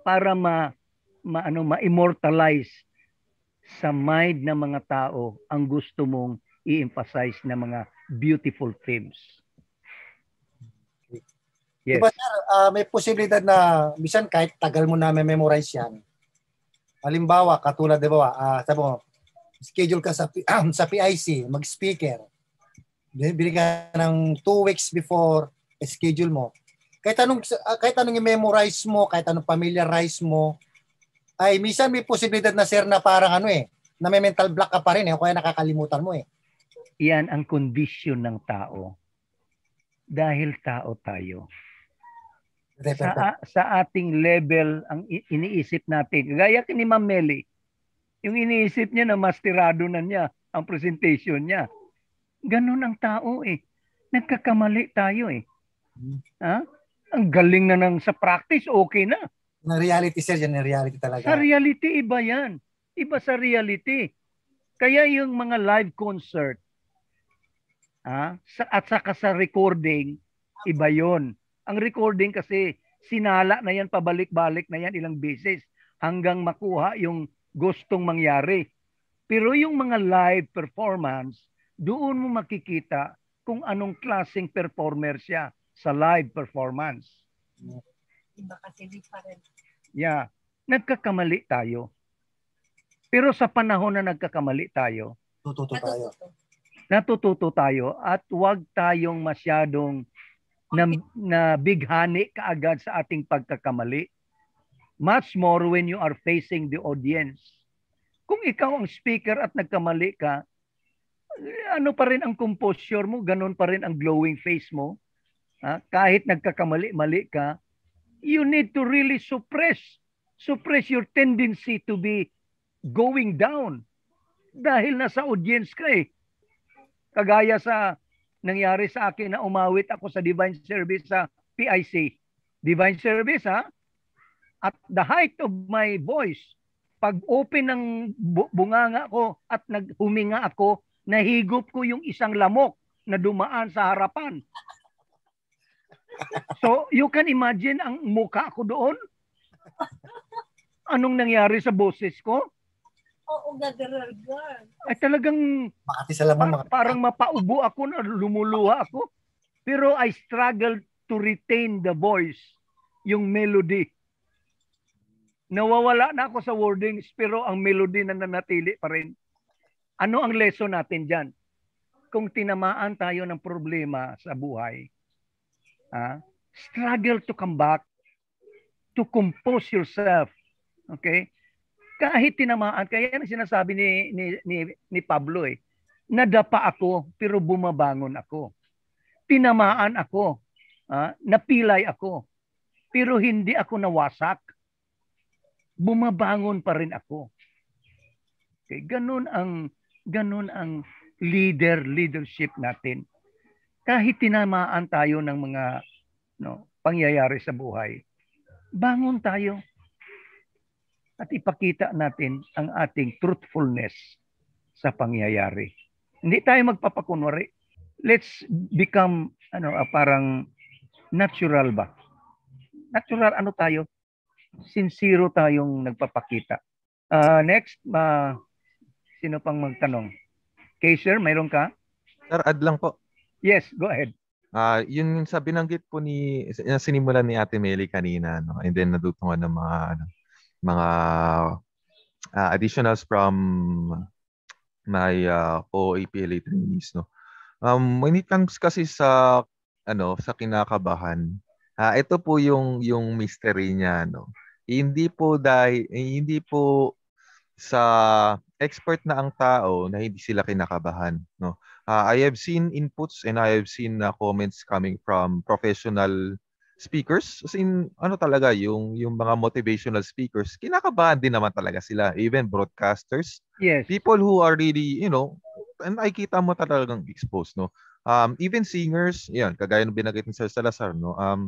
para ma, ma ano ma-immortalize sa mind ng mga tao ang gusto mong i-emphasize na mga beautiful themes. Yes. Diba, sir, uh, may posibilidad na bisan kahit tagal mo na memorize yan. Halimbawa, katulad, di ba, uh, sabi mo, schedule ka sa, ah, sa PIC, mag-speaker. Binigyan ka ng two weeks before schedule mo. Kahit anong, kahit anong i-memorize mo, kahit anong familiarize mo, ay minsan may posibilidad na sir na parang ano eh, na may mental block ka pa rin eh, kaya nakakalimutan mo eh. Iyan ang condition ng tao. Dahil tao tayo. Sa, sa ating level, ang iniisip natin, gaya ni Ma'am Melly, yung iniisip niya na masterado na niya ang presentation niya. Ganun ang tao eh. Nagkakamali tayo eh. Hmm. Ha? Ang galing na nang sa practice, okay na. Na reality sir, yan reality talaga. Sa reality, iba yan. Iba sa reality. Kaya yung mga live concert, ha? Sa, at saka sa recording, iba yon. Ang recording kasi, sinala na yan, pabalik-balik na yan ilang beses hanggang makuha yung gustong mangyari. Pero yung mga live performance, doon mo makikita kung anong klaseng performer siya sa live performance. Iba kasi different. Yeah. Nagkakamali tayo. Pero sa panahon na nagkakamali tayo, natututo tayo. Natututo tayo at huwag tayong masyadong na, na bighani kaagad sa ating pagkakamali. Much more when you are facing the audience. Kung ikaw ang speaker at nagkamali ka, ano pa rin ang composure mo, ganun pa rin ang glowing face mo. Ha? Kahit nagkakamali-mali ka, you need to really suppress suppress your tendency to be going down dahil nasa audience ka eh. Kagaya sa nangyari sa akin na umawit ako sa divine service sa PIC. Divine service ha? at the height of my voice, pag open ng bunganga ko at naghuminga ako, nahigop ko yung isang lamok na dumaan sa harapan. So, you can imagine ang muka ko doon. Anong nangyari sa boses ko? Oo, gagaralgar. Ay talagang par- parang mapaubo ako na lumuluha ako. Pero I struggled to retain the voice, yung melody nawawala na ako sa wordings pero ang melody na nanatili pa rin. Ano ang lesson natin diyan? Kung tinamaan tayo ng problema sa buhay, ah, struggle to come back, to compose yourself. Okay? Kahit tinamaan, kaya yan ang sinasabi ni, ni, ni, ni Pablo eh, nadapa ako pero bumabangon ako. Tinamaan ako, ah, napilay ako, pero hindi ako nawasak bumabangon pa rin ako. Okay, ganun ang ganun ang leader leadership natin. Kahit tinamaan tayo ng mga no, pangyayari sa buhay, bangon tayo at ipakita natin ang ating truthfulness sa pangyayari. Hindi tayo magpapakunwari. Let's become ano ah, parang natural ba? Natural ano tayo? sincero tayong nagpapakita. Uh, next, uh, sino pang magtanong? Kay sir, mayroon ka? Sir, ad lang po. Yes, go ahead. Uh, yun yung sa binanggit po ni sinimulan ni Ate Meli kanina no and then natutungan ng mga ano, mga uh, additionals from my uh, OAPLA trainees no. Um, when it comes kasi sa ano sa kinakabahan, uh, ito po yung yung mystery niya no hindi po dahil eh, hindi po sa expert na ang tao na hindi sila kinakabahan no uh, i have seen inputs and i have seen uh, comments coming from professional speakers as in ano talaga yung yung mga motivational speakers kinakabahan din naman talaga sila even broadcasters yes people who are really you know and ay kita mo talagang exposed no um even singers yan kagaya ng binanggit ni Sir Salazar no um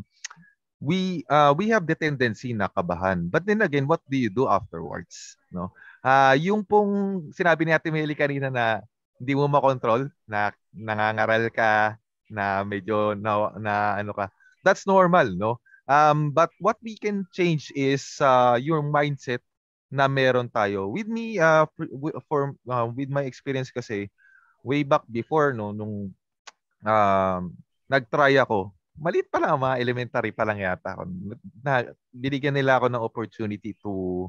we uh, we have the tendency na kabahan. But then again, what do you do afterwards? No? Uh, yung pong sinabi ni Ate Meli kanina na hindi mo makontrol, na nangangaral ka, na medyo na, na ano ka, that's normal, no? Um, but what we can change is uh, your mindset na meron tayo. With me, uh, for, uh, with my experience kasi, way back before, no, nung um, uh, nag-try ako maliit pa lang, mga elementary pa lang yata. Na, binigyan nila ako ng opportunity to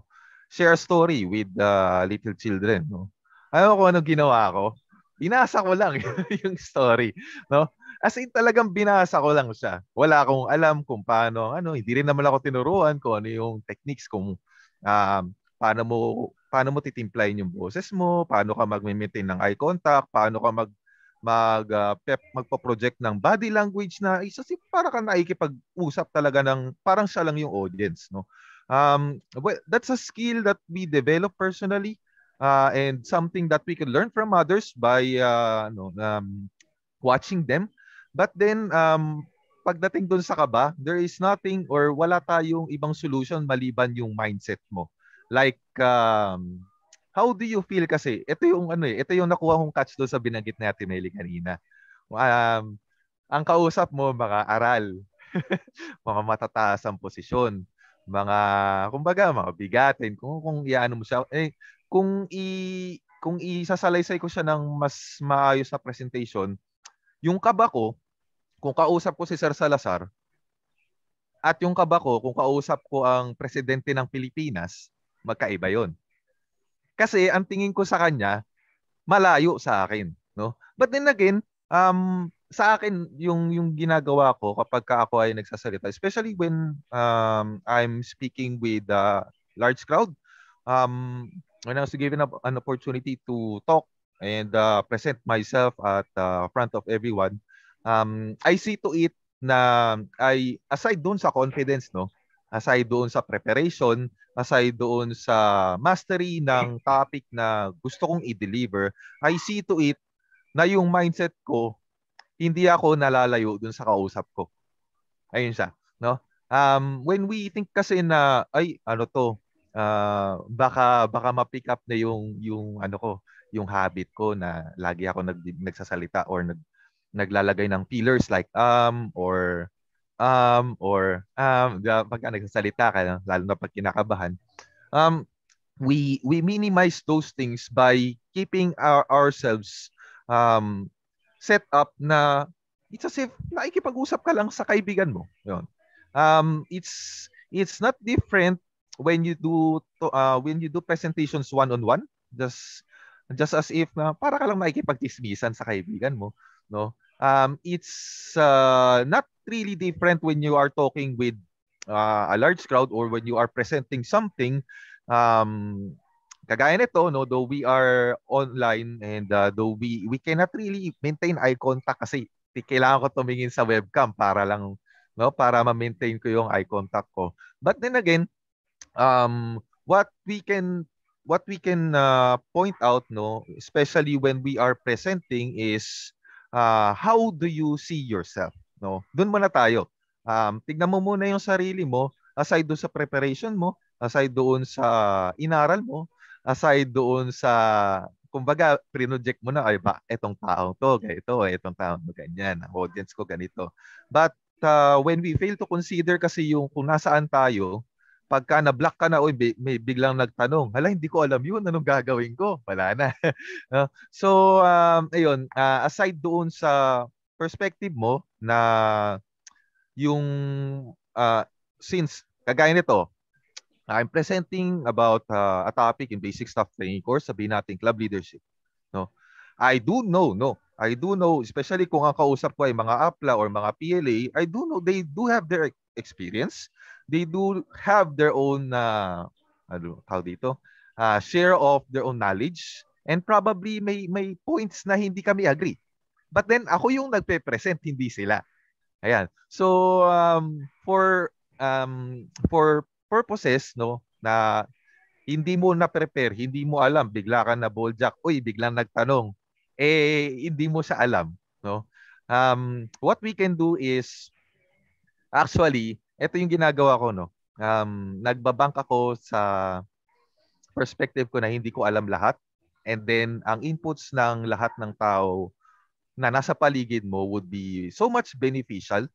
share a story with uh, little children. No? Alam ko ano ginawa ko? Binasa ko lang yung story. No? As in talagang binasa ko lang siya. Wala akong alam kung paano, ano, hindi rin naman ako tinuruan kung ano yung techniques kung um, paano mo paano mo titimplayin yung boses mo, paano ka magme-maintain ng eye contact, paano ka mag mag uh, pep magpo-project ng body language na isa si para ka naikipag-usap talaga ng parang siya lang yung audience no um well that's a skill that we develop personally uh, and something that we can learn from others by uh, ah, no um, watching them but then um pagdating doon sa kaba there is nothing or wala tayong ibang solution maliban yung mindset mo like um, How do you feel kasi? Ito yung ano eh, ito yung nakuha kong catch doon sa binanggit natin Nelly kanina. Um, ang kausap mo mga aral, mga matataas ang posisyon, mga kumbaga mga bigatin kung kung iaano mo siya eh kung i kung isasalaysay ko siya ng mas maayos na presentation, yung kaba ko kung kausap ko si Sir Salazar at yung kaba ko kung kausap ko ang presidente ng Pilipinas, magkaiba 'yon. Kasi ang tingin ko sa kanya, malayo sa akin. No? But then again, um, sa akin yung yung ginagawa ko kapag ka ako ay nagsasalita especially when um I'm speaking with a large crowd um when I was given up an opportunity to talk and uh, present myself at uh, front of everyone um I see to it na I aside doon sa confidence no aside doon sa preparation aside doon sa mastery ng mm. topic na gusto kong i-deliver, I see to it na yung mindset ko, hindi ako nalalayo doon sa kausap ko. Ayun siya, no? Um, when we think kasi na ay ano to, uh, baka baka ma-pick up na yung yung ano ko, yung habit ko na lagi ako nag, nagsasalita or nag naglalagay ng pillars like um or um, or um, pagka nagsasalita ka, no? lalo na pag kinakabahan, um, we, we minimize those things by keeping our, ourselves um, set up na it's as if nakikipag-usap ka lang sa kaibigan mo. Yun. Um, it's, it's not different when you do to, uh, when you do presentations one-on-one. Just just as if na para ka lang nakikipagtismisan sa kaibigan mo no um it's uh, not really different when you are talking with uh, a large crowd or when you are presenting something um kagaya nito no though we are online and uh, though we we cannot really maintain eye contact kasi kailangan ko tumingin sa webcam para lang no para ma-maintain ko yung eye contact ko but then again um what we can what we can uh, point out no especially when we are presenting is uh, how do you see yourself no? Doon muna tayo. Um, tignan mo muna yung sarili mo aside doon sa preparation mo, aside doon sa inaral mo, aside doon sa kumbaga pre-project mo na ay ba etong tao to, ganito, etong tao to ganyan, ang audience ko ganito. But uh, when we fail to consider kasi yung kung nasaan tayo, pagka na-block ka na, oy, may biglang nagtanong, hala, hindi ko alam yun, anong gagawin ko? Wala na. so, um, ayun, uh, aside doon sa perspective mo na yung uh, since kagaya nito, I'm presenting about uh, a topic in basic staff training course, sabihin natin club leadership. No? I do know, no. I do know, especially kung ang kausap ko ay mga APLA or mga PLA, I do know they do have their experience. They do have their own, uh, ano, tawag dito, uh, share of their own knowledge. And probably may, may points na hindi kami agree. But then ako yung nagpe-present, hindi sila. Ayan. So um, for um, for purposes no na hindi mo na prepare, hindi mo alam, bigla ka na balljack, uy, biglang nagtanong, eh hindi mo sa alam, no? Um, what we can do is actually, ito yung ginagawa ko no. Um, nagbabank ako sa perspective ko na hindi ko alam lahat and then ang inputs ng lahat ng tao na nasa paligid mo would be so much beneficial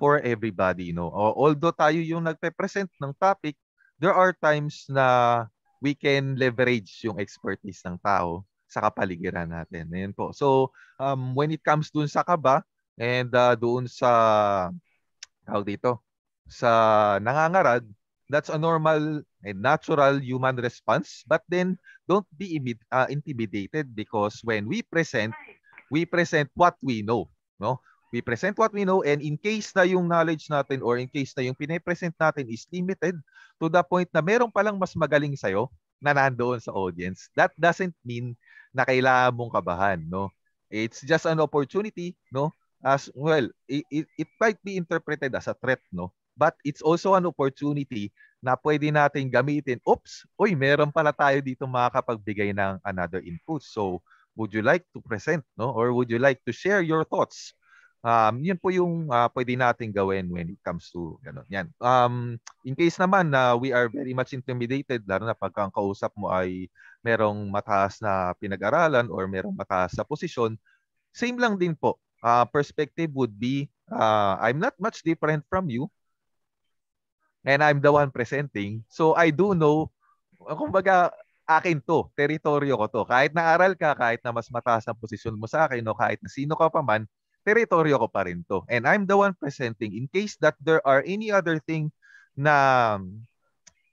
for everybody. no Although tayo yung nagpe-present ng topic, there are times na we can leverage yung expertise ng tao sa kapaligiran natin. ayun po. So, um, when it comes dun sa kaba and uh, doon sa tawag dito, sa nangangarad, that's a normal and natural human response. But then, don't be uh, intimidated because when we present we present what we know, no? We present what we know and in case na yung knowledge natin or in case na yung pinapresent natin is limited to the point na meron palang mas magaling sa'yo na nandoon sa audience, that doesn't mean na kailangan mong kabahan, no? It's just an opportunity, no? As well, it, it, it might be interpreted as a threat, no? But it's also an opportunity na pwede natin gamitin. Oops, oy, meron pala tayo dito makakapagbigay ng another input. So, would you like to present no or would you like to share your thoughts um yun po yung uh, pwede nating gawin when it comes to ganun yan um in case naman na uh, we are very much intimidated lalo na pagka ang kausap mo ay merong mataas na pinag-aralan or merong mataas na posisyon same lang din po uh, perspective would be uh, I'm not much different from you and I'm the one presenting so I do know kumbaga akin to, teritoryo ko to. Kahit na aral ka, kahit na mas mataas ang posisyon mo sa akin no, kahit na sino ka pa man, teritoryo ko pa rin to. And I'm the one presenting in case that there are any other thing na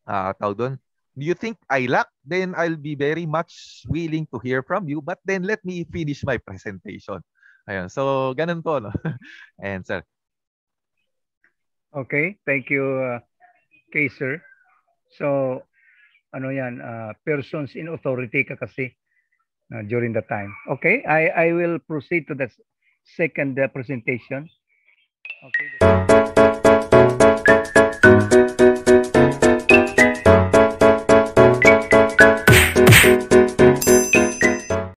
uh, tawag doon, you think I lack, then I'll be very much willing to hear from you. But then let me finish my presentation. Ayun. So, ganun po. No? And sir. Okay. Thank you, uh, ah, Kay sir. So, ano yan, uh, persons in authority ka kasi uh, during the time. Okay, I, I will proceed to the second uh, presentation. Okay.